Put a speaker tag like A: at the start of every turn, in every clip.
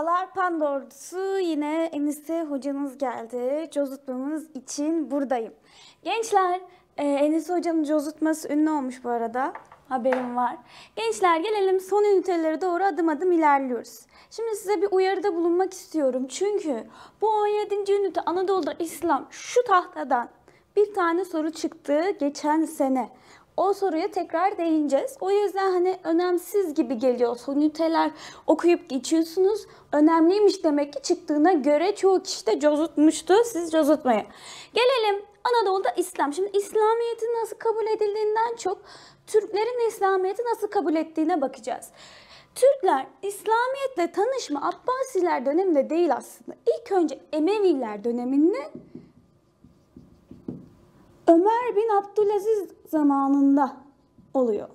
A: Merhabalar Panda yine Enise hocanız geldi. Cozutmamız için buradayım. Gençler e, Enise hocanın cozutması ünlü olmuş bu arada. Haberim var. Gençler gelelim son ünitelere doğru adım adım ilerliyoruz. Şimdi size bir uyarıda bulunmak istiyorum. Çünkü bu 17. ünite Anadolu'da İslam şu tahtadan bir tane soru çıktı geçen sene o soruya tekrar değineceğiz. O yüzden hani önemsiz gibi geliyor. Soniteler okuyup geçiyorsunuz. Önemliymiş demek ki çıktığına göre çoğu kişi de cozutmuştu. Siz cozutmayın. Gelelim Anadolu'da İslam. Şimdi İslamiyet'i nasıl kabul edildiğinden çok Türklerin İslamiyet'i nasıl kabul ettiğine bakacağız. Türkler İslamiyetle tanışma Abbasiler döneminde değil aslında. İlk önce Emeviler döneminde Ömer bin Abdülaziz zamanında oluyor.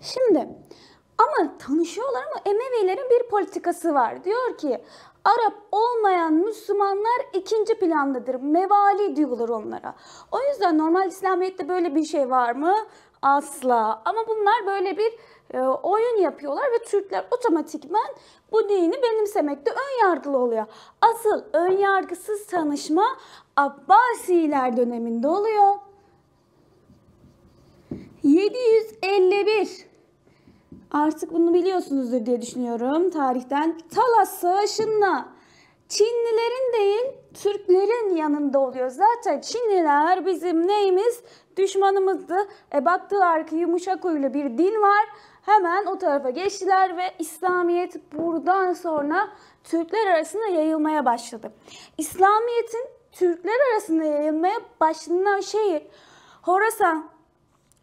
A: Şimdi ama tanışıyorlar ama Emevilerin bir politikası var. Diyor ki Arap olmayan Müslümanlar ikinci plandadır. Mevali diyorlar onlara. O yüzden normal İslamiyet'te böyle bir şey var mı? asla. Ama bunlar böyle bir e, oyun yapıyorlar ve Türkler otomatikman bu dini benimsemekte ön yargılı oluyor. Asıl ön yargısız tanışma Abbasiler döneminde oluyor. 751 Artık bunu biliyorsunuzdur diye düşünüyorum tarihten. Talas Savaşı'nda Çinlilerin değil Türklerin yanında oluyor. Zaten Çinliler bizim neyimiz? Düşmanımızdı. E baktılar ki yumuşak huylu bir din var. Hemen o tarafa geçtiler ve İslamiyet buradan sonra Türkler arasında yayılmaya başladı. İslamiyet'in Türkler arasında yayılmaya başlanan şehir Horasan,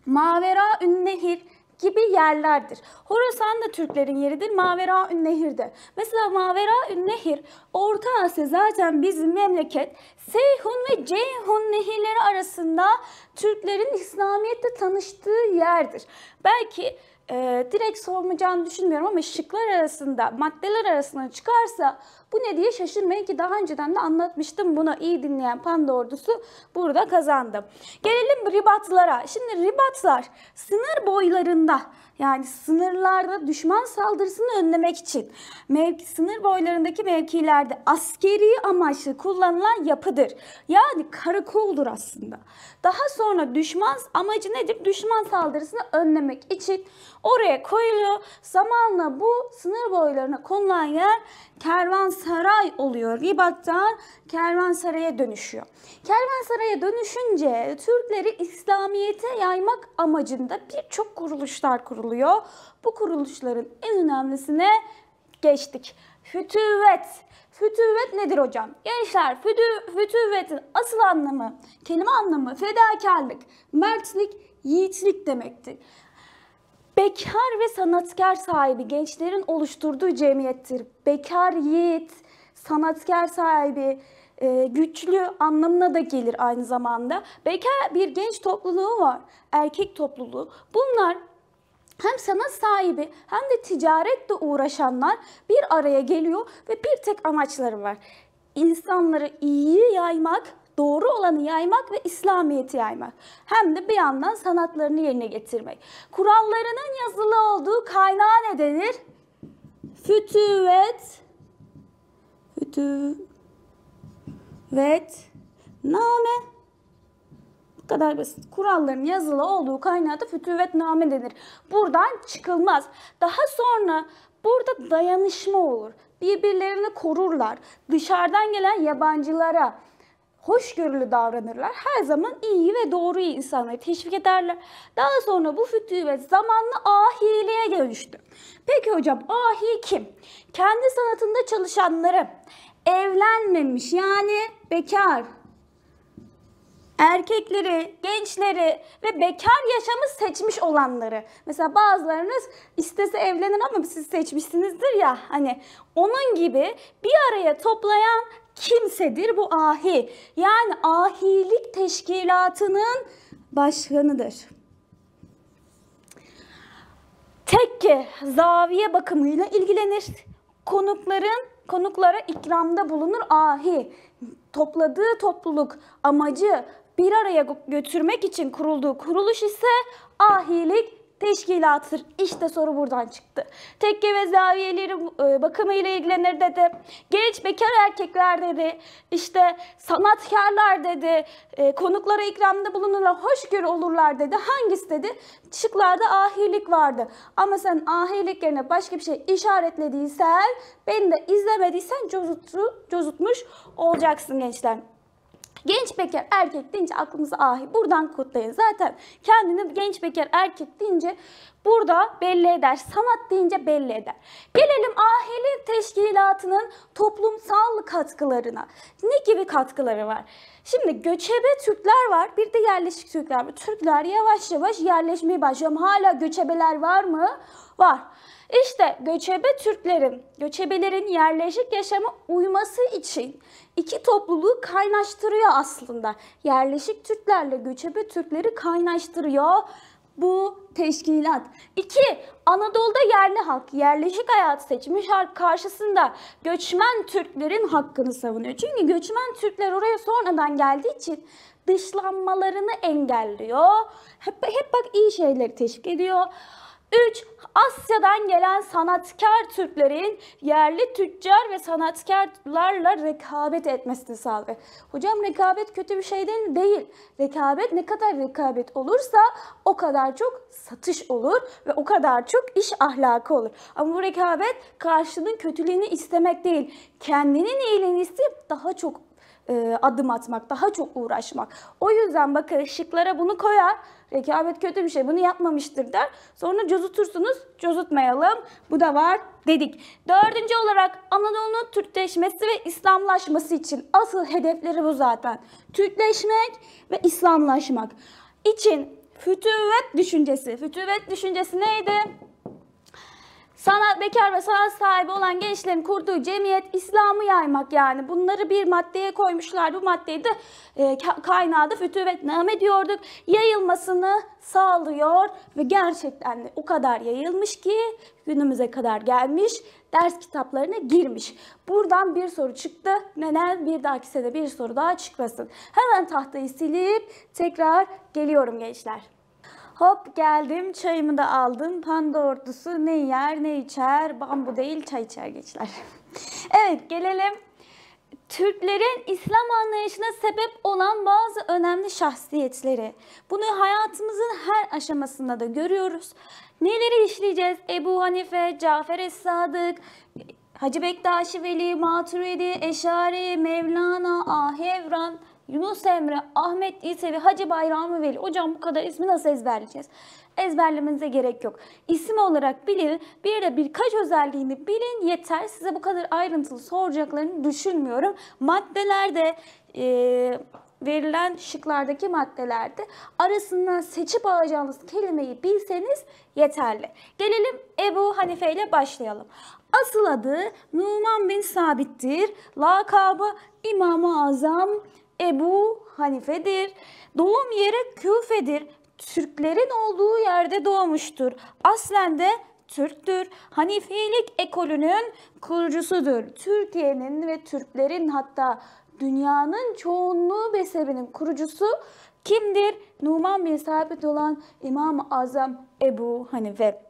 A: Mavera Ünnehir, gibi yerlerdir. Horasan da Türklerin yeridir. Mavera Ünnehir'de. Mesela Mavera Ünnehir Orta Asya zaten bizim memleket. Seyhun ve Ceyhun nehirleri arasında Türklerin İslamiyet'te tanıştığı yerdir. Belki e, direkt sormayacağını düşünmüyorum ama şıklar arasında, maddeler arasında çıkarsa bu ne diye şaşırmayın ki daha önceden de anlatmıştım bunu iyi dinleyen panda ordusu burada kazandı. Gelelim ribatlara. Şimdi ribatlar sınır boylarında yani sınırlarda düşman saldırısını önlemek için mevki, sınır boylarındaki mevkilerde askeri amaçlı kullanılan yapıdır. Yani karakoldur aslında. Daha sonra düşman amacı nedir? Düşman saldırısını önlemek için oraya koyuluyor. Zamanla bu sınır boylarına konulan yer kervansaray oluyor. Ribat'tan kervansaraya dönüşüyor. Kervansaraya dönüşünce Türkleri İslamiyet'e yaymak amacında birçok kuruluşlar kuruluyor. Bu kuruluşların en önemlisine geçtik. Fütüvet. Fütüvet nedir hocam? Gençler fütü, fütüvetin asıl anlamı, kelime anlamı fedakarlık, mertlik, yiğitlik demektir bekar ve sanatkar sahibi gençlerin oluşturduğu cemiyettir. Bekar yiğit, sanatkar sahibi, e, güçlü anlamına da gelir aynı zamanda. Bekar bir genç topluluğu var, erkek topluluğu. Bunlar hem sanat sahibi hem de ticaretle uğraşanlar bir araya geliyor ve bir tek amaçları var. İnsanları iyi yaymak doğru olanı yaymak ve İslamiyet'i yaymak. Hem de bir yandan sanatlarını yerine getirmek. Kurallarının yazılı olduğu kaynağı ne denir? Fütüvet Fütüvet Name Bu kadar basit. Kuralların yazılı olduğu kaynağı da fütüvet name denir. Buradan çıkılmaz. Daha sonra burada dayanışma olur. Birbirlerini korurlar. Dışarıdan gelen yabancılara, hoşgörülü davranırlar. Her zaman iyi ve doğru insanları teşvik ederler. Daha sonra bu fütüvet zamanlı ahiliğe dönüştü. Peki hocam ahi kim? Kendi sanatında çalışanları evlenmemiş yani bekar erkekleri, gençleri ve bekar yaşamı seçmiş olanları. Mesela bazılarınız istese evlenir ama siz seçmişsinizdir ya hani onun gibi bir araya toplayan kimsedir bu ahi. Yani ahilik teşkilatının başkanıdır. Tekke zaviye bakımıyla ilgilenir. Konukların konuklara ikramda bulunur ahi. Topladığı topluluk amacı bir araya götürmek için kurulduğu kuruluş ise ahilik teşkilattır. İşte soru buradan çıktı. Tekke ve zaviyeleri e, bakımı ile ilgilenir dedi. Genç bekar erkekler dedi. İşte sanatkarlar dedi. E, konuklara ikramda bulunurlar, hoşgörü olurlar dedi. Hangisi dedi? Şıklarda ahilik vardı. Ama sen ahilik yerine başka bir şey işaretlediysen, beni de izlemediysen cozutmuş olacaksın gençler. Genç bekar erkek deyince aklımıza ahi buradan kutlayın Zaten kendini genç bekar erkek deyince burada belli eder. Sanat deyince belli eder. Gelelim aheli teşkilatının toplumsal katkılarına. Ne gibi katkıları var? Şimdi göçebe Türkler var, bir de yerleşik Türkler var. Türkler yavaş yavaş yerleşmeye başlıyor. Hala göçebeler var mı? Var. İşte göçebe Türklerin, göçebelerin yerleşik yaşama uyması için iki topluluğu kaynaştırıyor aslında. Yerleşik Türklerle göçebe Türkleri kaynaştırıyor bu teşkilat. 2. Anadolu'da yerli halk, yerleşik hayat seçmiş halk karşısında göçmen Türklerin hakkını savunuyor. Çünkü göçmen Türkler oraya sonradan geldiği için dışlanmalarını engelliyor. Hep, hep bak iyi şeyleri teşvik ediyor. 3. Asya'dan gelen sanatkar Türklerin yerli tüccar ve sanatkarlarla rekabet etmesini sağlıyor. Hocam rekabet kötü bir şey değil. Rekabet ne kadar rekabet olursa o kadar çok satış olur ve o kadar çok iş ahlakı olur. Ama bu rekabet karşının kötülüğünü istemek değil. Kendinin iyiliğini isteyip daha çok e, adım atmak, daha çok uğraşmak. O yüzden bakın şıklara bunu koyar. Rekabet kötü bir şey, bunu yapmamıştır der. Sonra cozutursunuz, cozutmayalım. Bu da var dedik. Dördüncü olarak Anadolu'nun Türkleşmesi ve İslamlaşması için asıl hedefleri bu zaten. Türkleşmek ve İslamlaşmak için fütüvet düşüncesi. fütüvet düşüncesi neydi? Sanat bekar ve sanat sahibi olan gençlerin kurduğu cemiyet İslam'ı yaymak yani. Bunları bir maddeye koymuşlar. Bu maddeyi de e, kaynağı da fütüvetname diyorduk. Yayılmasını sağlıyor ve gerçekten de o kadar yayılmış ki günümüze kadar gelmiş ders kitaplarına girmiş. Buradan bir soru çıktı. Neden bir dahaki sene bir soru daha çıkmasın? Hemen tahtayı silip tekrar geliyorum gençler. Hop geldim çayımı da aldım. Panda ordusu ne yer ne içer. Bambu değil çay içer geçler. evet gelelim Türklerin İslam anlayışına sebep olan bazı önemli şahsiyetleri. Bunu hayatımızın her aşamasında da görüyoruz. Neleri işleyeceğiz? Ebu Hanife, Cafer Es-Sadık, Hacı Bektaşi Veli, Maturidi, Eşari, Mevlana, Ahevran, Yunus Emre, Ahmet İsevi, Hacı Bayrami Veli. Hocam bu kadar ismi nasıl ezberleyeceğiz? Ezberlemenize gerek yok. İsim olarak bilin, bir de birkaç özelliğini bilin yeter. Size bu kadar ayrıntılı soracaklarını düşünmüyorum. Maddelerde e, verilen şıklardaki maddelerde arasından seçip alacağınız kelimeyi bilseniz yeterli. Gelelim Ebu Hanife ile başlayalım. Asıl adı Numan bin Sabit'tir. Lakabı İmam-ı Azam Ebu Hanife'dir. Doğum yeri Küfe'dir. Türklerin olduğu yerde doğmuştur. Aslen de Türktür. Hanifilik ekolünün kurucusudur. Türkiye'nin ve Türklerin hatta dünyanın çoğunluğu mezhebinin kurucusu kimdir? Numan bin Sabit olan İmam-ı Azam Ebu Hanife.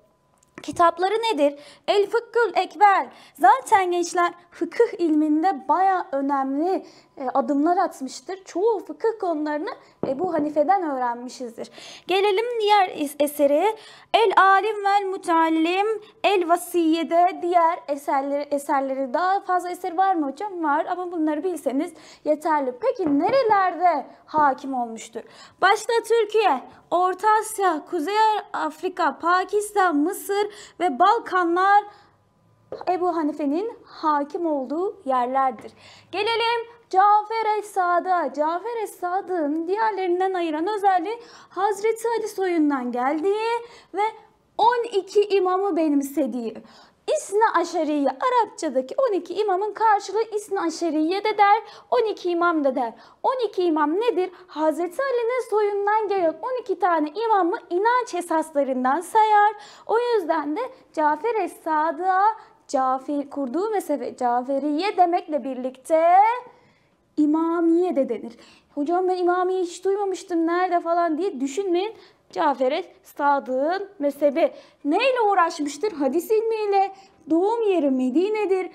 A: Kitapları nedir? El Fıkkül Ekber. Zaten gençler fıkıh ilminde baya önemli e, adımlar atmıştır. Çoğu fıkıh konularını bu Hanife'den öğrenmişizdir. Gelelim diğer eseri. El Alim vel Mutallim El Vasiye'de diğer eserleri, eserleri daha fazla eser var mı hocam? Var ama bunları bilseniz yeterli. Peki nerelerde hakim olmuştur? Başta Türkiye, Orta Asya, Kuzey Afrika, Pakistan, Mısır ve Balkanlar Ebu Hanife'nin hakim olduğu yerlerdir. Gelelim Cafer-i Sadık'a. Cafer-i Sadık'ın diğerlerinden ayıran özelliği Hazreti Ali soyundan geldiği ve 12 imamı benimsediği. İsna Aşeriye Arapçadaki 12 imamın karşılığı İsna Aşeriye de der, 12 imam da der. 12 imam nedir? Hazreti Ali'nin soyundan gelen 12 tane imamı inanç esaslarından sayar. O yüzden de Cafer Es-Sadık'a Cafer, kurduğu mezhebe Caferiye demekle birlikte imamiye de denir. Hocam ben imamiye hiç duymamıştım nerede falan diye düşünmeyin. Cafer'e Sadık'ın mezhebi neyle uğraşmıştır? Hadis ilmiyle, doğum yeri Medine'dir.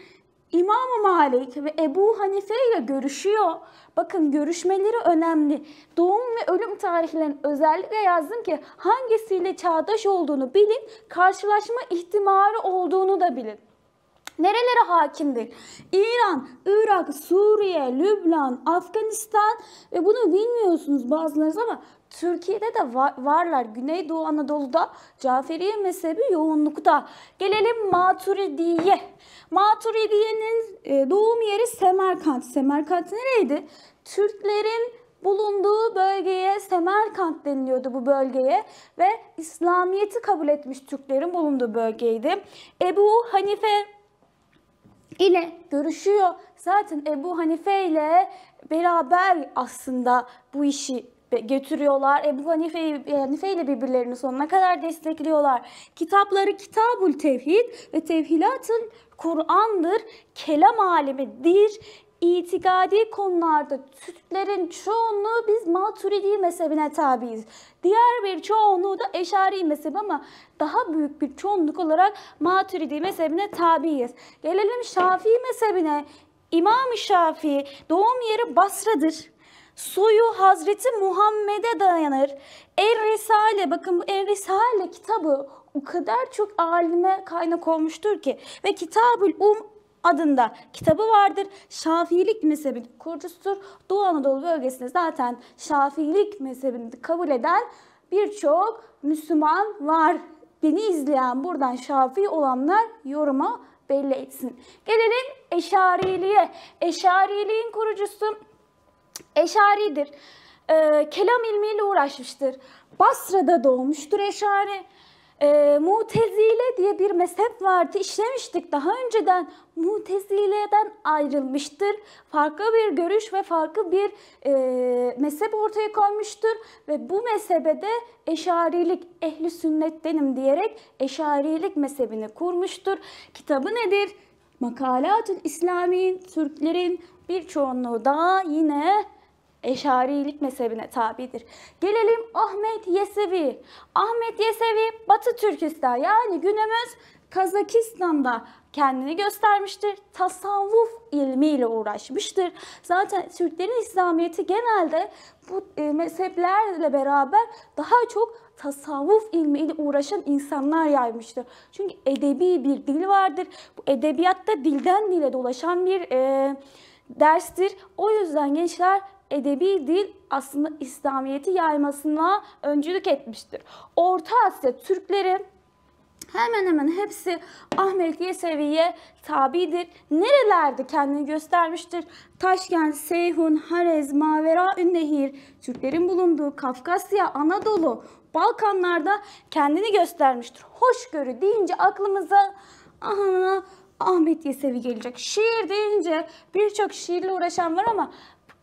A: İmam-ı Malik ve Ebu Hanife ile görüşüyor. Bakın görüşmeleri önemli. Doğum ve ölüm tarihlerini özellikle yazdım ki hangisiyle çağdaş olduğunu bilin, karşılaşma ihtimali olduğunu da bilin nerelere hakimdir? İran, Irak, Suriye, Lübnan, Afganistan ve bunu bilmiyorsunuz bazılarınız ama Türkiye'de de varlar. Güneydoğu Anadolu'da Caferiye mezhebi yoğunlukta. Gelelim Maturidiye. Maturidiye'nin e, doğum yeri Semerkant. Semerkant nereydi? Türklerin bulunduğu bölgeye Semerkant deniliyordu bu bölgeye ve İslamiyet'i kabul etmiş Türklerin bulunduğu bölgeydi. Ebu Hanife ile görüşüyor. Zaten Ebu Hanife ile beraber aslında bu işi getiriyorlar. Ebu Hanife, Hanife ile birbirlerini sonuna kadar destekliyorlar. Kitapları Kitabul Tevhid ve Tevhilatın Kur'an'dır, kelam alemidir itikadi konularda Türklerin çoğunluğu biz Maturidi mezhebine tabiiz. Diğer bir çoğunluğu da Eşari mezhebi ama daha büyük bir çoğunluk olarak Maturidi mezhebine tabiiz. Gelelim Şafii mezhebine. İmam-ı Şafii doğum yeri Basra'dır soyu Hazreti Muhammed'e dayanır. El Risale bakın El Risale kitabı o kadar çok alime kaynak olmuştur ki ve Kitabül Um adında kitabı vardır. Şafiilik mezhebinin kurucusudur. Doğu Anadolu bölgesinde zaten Şafiilik mezhebini kabul eden birçok Müslüman var. Beni izleyen buradan Şafii olanlar yoruma belli etsin. Gelelim Eşariliğe. Eşariliğin kurucusu Eşari'dir. Ee, kelam ilmiyle uğraşmıştır. Basra'da doğmuştur Eşari. E, mutezile diye bir mezhep vardı. işlemiştik daha önceden. Mutezileden ayrılmıştır. Farklı bir görüş ve farklı bir e, mezhep ortaya konmuştur. Ve bu mezhebe de eşarilik, ehli sünnettenim diyerek eşarilik mezhebini kurmuştur. Kitabı nedir? Makalatül İslami Türklerin bir çoğunluğu da yine Eşarilik mezhebine tabidir. Gelelim Ahmet Yesevi. Ahmet Yesevi Batı Türkistan yani günümüz Kazakistan'da kendini göstermiştir. Tasavvuf ilmiyle uğraşmıştır. Zaten Türklerin İslamiyeti genelde bu e, mezheplerle beraber daha çok tasavvuf ilmiyle uğraşan insanlar yaymıştır. Çünkü edebi bir dil vardır. Bu edebiyatta dilden dile dolaşan bir e, derstir. O yüzden gençler edebi dil aslında İslamiyet'i yaymasına öncülük etmiştir. Orta Asya Türkleri hemen hemen hepsi Ahmet seviye tabidir. Nerelerde kendini göstermiştir? Taşkent, Seyhun, Harez, Mavera, Ünnehir, Türklerin bulunduğu Kafkasya, Anadolu, Balkanlarda kendini göstermiştir. Hoşgörü deyince aklımıza aha Ahmet Yesevi gelecek. Şiir deyince birçok şiirle uğraşan var ama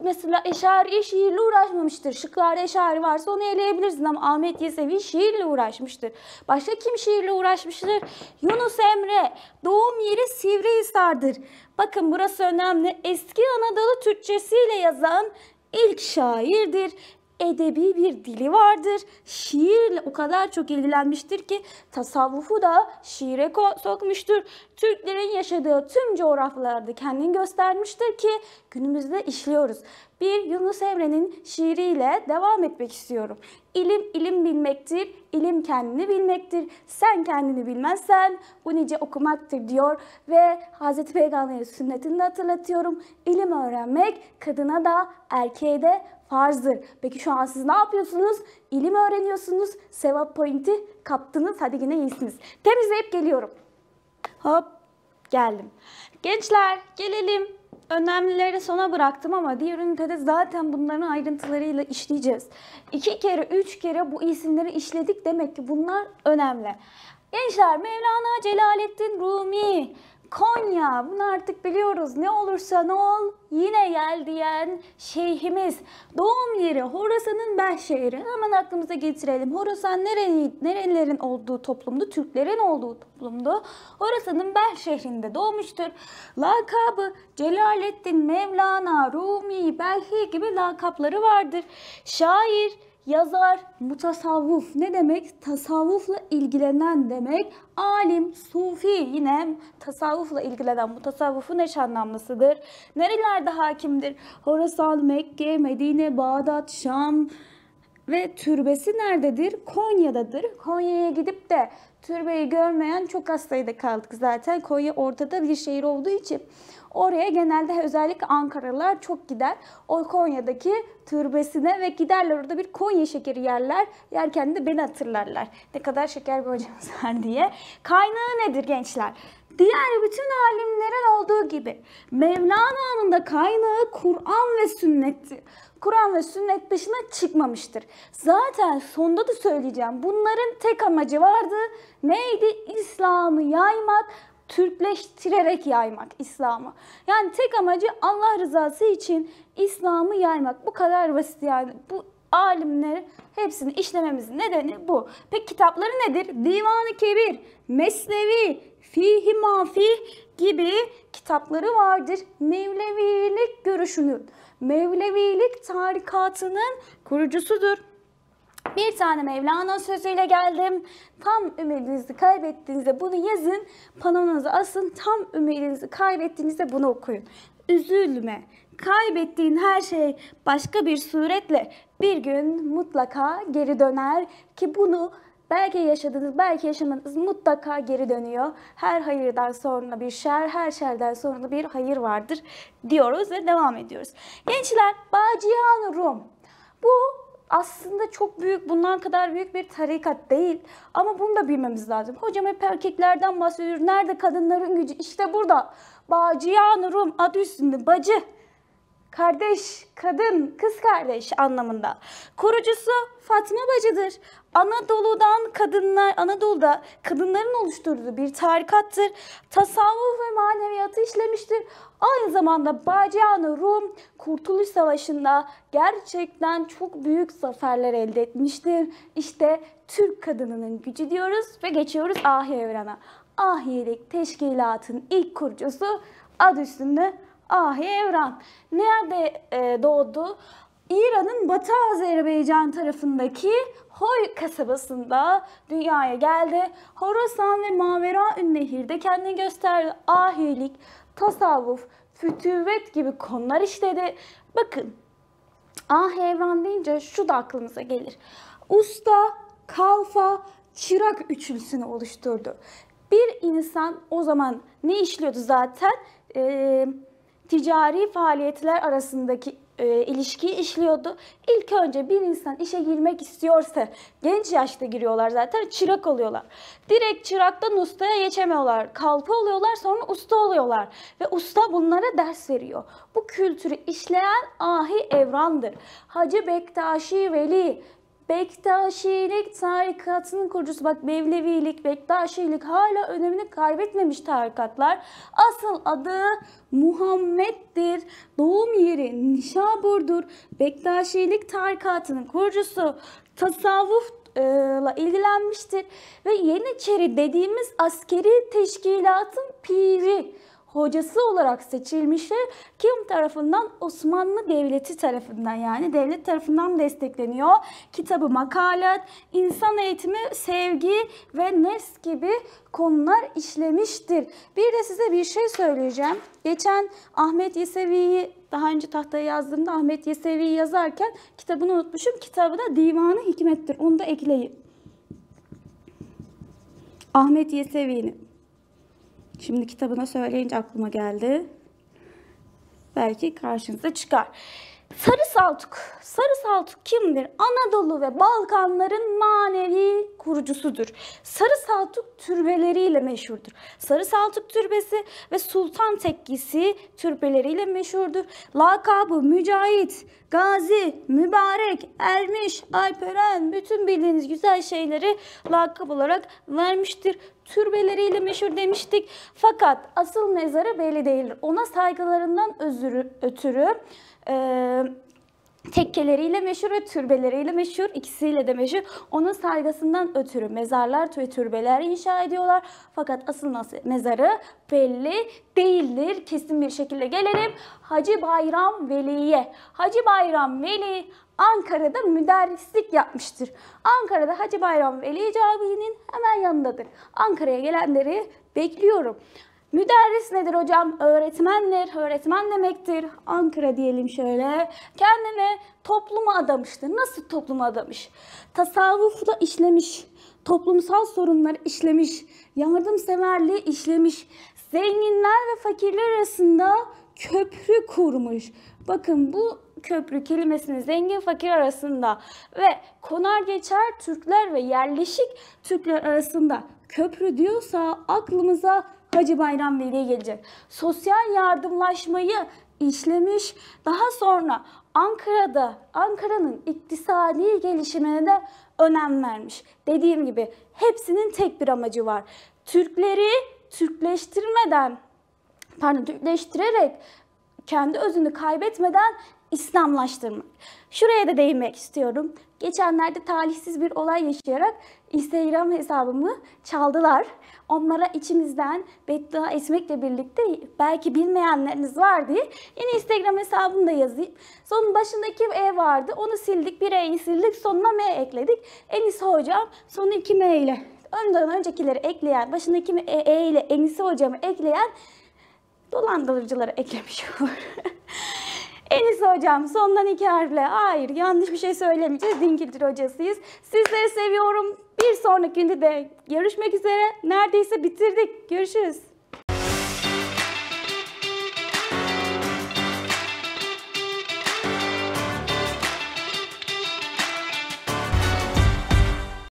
A: mesela eşariye şiirle uğraşmamıştır. Şıklarda eşari varsa onu eleyebilirsin ama Ahmet Yesevi şiirle uğraşmıştır. Başka kim şiirle uğraşmıştır? Yunus Emre. Doğum yeri Sivrihisar'dır. Bakın burası önemli. Eski Anadolu Türkçesiyle yazan ilk şairdir edebi bir dili vardır. Şiirle o kadar çok ilgilenmiştir ki tasavvufu da şiire sokmuştur. Türklerin yaşadığı tüm coğrafyalarda kendini göstermiştir ki günümüzde işliyoruz. Bir Yunus Emre'nin şiiriyle devam etmek istiyorum. İlim ilim bilmektir, ilim kendini bilmektir. Sen kendini bilmezsen bu nice okumaktır diyor ve Hz. Peygamber'in sünnetini de hatırlatıyorum. İlim öğrenmek kadına da erkeğe de farzdır. Peki şu an siz ne yapıyorsunuz? İlim öğreniyorsunuz. Sevap pointi kaptınız. Hadi yine iyisiniz. Temizleyip geliyorum. Hop geldim. Gençler gelelim. Önemlileri sona bıraktım ama diğer ünitede zaten bunların ayrıntılarıyla işleyeceğiz. İki kere, üç kere bu isimleri işledik. Demek ki bunlar önemli. Gençler Mevlana Celaleddin Rumi, Konya. Bunu artık biliyoruz. Ne olursa ne ol yine gel diyen şeyhimiz. Doğum yeri Horasan'ın Behşehir'i. Hemen aklımıza getirelim. Horasan nerenin, nerelerin olduğu toplumdu? Türklerin olduğu toplumdu. Horasan'ın Behşehir'inde doğmuştur. Lakabı Celaleddin, Mevlana, Rumi, Belhi gibi lakapları vardır. Şair, yazar, mutasavvuf ne demek? Tasavvufla ilgilenen demek. Alim, sufi yine tasavvufla ilgilenen mutasavvufun eş anlamlısıdır. Nerelerde nerede hakimdir? Horasan, Mekke, Medine, Bağdat, Şam ve türbesi nerededir? Konya'dadır. Konya'ya gidip de türbeyi görmeyen çok az sayıda kaldık zaten. Konya ortada bir şehir olduğu için oraya genelde özellikle Ankaralılar çok gider. O Konya'daki türbesine ve giderler orada bir Konya şekeri yerler. Yerken de beni hatırlarlar. Ne kadar şeker bir hocamız var diye. Kaynağı nedir gençler? Diğer bütün alimlerin olduğu gibi Mevlana'nın da kaynağı Kur'an ve sünnetti. Kur'an ve sünnet dışına çıkmamıştır. Zaten sonda da söyleyeceğim. Bunların tek amacı vardı. Neydi? İslam'ı yaymak, Türkleştirerek yaymak İslam'ı. Yani tek amacı Allah rızası için İslam'ı yaymak. Bu kadar basit yani. Bu alimleri hepsini işlememizin nedeni bu. Peki kitapları nedir? divan Divanı Kebir, Mesnevi, fihi mafi gibi kitapları vardır. Mevlevilik görüşünün, Mevlevilik tarikatının kurucusudur. Bir tane Mevlana sözüyle geldim. Tam ümidinizi kaybettiğinizde bunu yazın. Panonunuza asın. Tam ümidinizi kaybettiğinizde bunu okuyun. Üzülme. Kaybettiğin her şey başka bir suretle bir gün mutlaka geri döner ki bunu Belki yaşadınız, belki yaşamadınız mutlaka geri dönüyor. Her hayırdan sonra bir şer, her şerden sonra bir hayır vardır diyoruz ve devam ediyoruz. Gençler, Bacihan Rum. Bu aslında çok büyük, bundan kadar büyük bir tarikat değil. Ama bunu da bilmemiz lazım. Hocam hep erkeklerden bahsediyor. Nerede kadınların gücü? İşte burada. Bacıyan Rum adı üstünde. Bacı kardeş, kadın, kız kardeş anlamında. Kurucusu Fatma Bacı'dır. Anadolu'dan kadınlar, Anadolu'da kadınların oluşturduğu bir tarikattır. Tasavvuf ve maneviyatı işlemiştir. Aynı zamanda Bacıyanı Rum Kurtuluş Savaşı'nda gerçekten çok büyük zaferler elde etmiştir. İşte Türk kadınının gücü diyoruz ve geçiyoruz Ahi Evren'e. Ahilik Teşkilatın ilk kurucusu ad üstünde ahi evran. Nerede e, doğdu? İran'ın Batı Azerbaycan tarafındaki Hoy kasabasında dünyaya geldi. Horasan ve Mavera Ünnehir'de kendini gösterdi. Ahilik, tasavvuf, fütüvet gibi konular işledi. Bakın ah Evran deyince şu da aklımıza gelir. Usta, kalfa, çırak üçlüsünü oluşturdu. Bir insan o zaman ne işliyordu zaten? Ee, ticari faaliyetler arasındaki e, ilişkiyi işliyordu. İlk önce bir insan işe girmek istiyorsa genç yaşta giriyorlar zaten çırak oluyorlar. Direkt çıraktan ustaya geçemiyorlar. Kalfa oluyorlar sonra usta oluyorlar. Ve usta bunlara ders veriyor. Bu kültürü işleyen ahi evrandır. Hacı Bektaşi Veli, Bektaşilik tarikatının kurucusu bak Mevlevilik, Bektaşilik hala önemini kaybetmemiş tarikatlar. Asıl adı Muhammed'dir. Doğum yeri Nişabur'dur. Bektaşilik tarikatının kurucusu tasavvuf ile ilgilenmiştir ve Yeniçeri dediğimiz askeri teşkilatın piri hocası olarak seçilmişti. Kim tarafından? Osmanlı Devleti tarafından yani devlet tarafından destekleniyor. Kitabı makalat, insan eğitimi, sevgi ve nefs gibi konular işlemiştir. Bir de size bir şey söyleyeceğim. Geçen Ahmet Yesevi'yi daha önce tahtaya yazdığımda Ahmet Yesevi'yi yazarken kitabını unutmuşum. Kitabı da Divanı Hikmettir. Onu da ekleyeyim. Ahmet Yesevi'nin. Şimdi kitabına söyleyince aklıma geldi. Belki karşınıza çıkar. Sarı Saltuk. Sarı Saltuk kimdir? Anadolu ve Balkanların manevi kurucusudur. Sarı Saltuk türbeleriyle meşhurdur. Sarı Saltuk türbesi ve Sultan Tekkisi türbeleriyle meşhurdur. Lakabı Mücahit, Gazi, Mübarek, Ermiş, Alperen bütün bildiğiniz güzel şeyleri lakap olarak vermiştir türbeleriyle meşhur demiştik. Fakat asıl mezarı belli değildir. Ona saygılarından özürü, ötürü e, tekkeleriyle meşhur ve türbeleriyle meşhur. ikisiyle de meşhur. Onun saygısından ötürü mezarlar ve türbeler inşa ediyorlar. Fakat asıl nasıl mezarı belli değildir. Kesin bir şekilde gelelim Hacı Bayram Veli'ye. Hacı Bayram Veli Ankara'da müderrislik yapmıştır. Ankara'da Hacı Bayram Veli Camii'nin hemen yanındadır. Ankara'ya gelenleri bekliyorum. Müderris nedir hocam? Öğretmendir, öğretmen demektir. Ankara diyelim şöyle. Kendini topluma adamıştır. Nasıl topluma adamış? Tasavvufla işlemiş, toplumsal sorunları işlemiş, yardımseverliği işlemiş, zenginler ve fakirler arasında köprü kurmuş. Bakın bu köprü kelimesini zengin fakir arasında ve konar geçer Türkler ve yerleşik Türkler arasında köprü diyorsa aklımıza Hacı Bayram Veli gelecek. Sosyal yardımlaşmayı işlemiş. Daha sonra Ankara'da Ankara'nın iktisadi gelişimine de önem vermiş. Dediğim gibi hepsinin tek bir amacı var. Türkleri Türkleştirmeden pardon Türkleştirerek kendi özünü kaybetmeden İslamlaştırmak. Şuraya da değinmek istiyorum. Geçenlerde talihsiz bir olay yaşayarak Instagram hesabımı çaldılar. Onlara içimizden beddua etmekle birlikte belki bilmeyenleriniz vardı. Yine Instagram hesabımı da yazayım. Sonun başındaki E vardı. Onu sildik. Bir E'yi sildik. Sonuna M ekledik. Enis hocam son iki M ile. Önden öncekileri ekleyen, başındaki E, ile Enisi hocamı ekleyen dolandırıcıları eklemiş olur. Enis hocam sondan iki harfle. Hayır yanlış bir şey söylemeyeceğiz. Dingildir hocasıyız. Sizleri seviyorum. Bir sonrakinde de görüşmek üzere. Neredeyse bitirdik. Görüşürüz.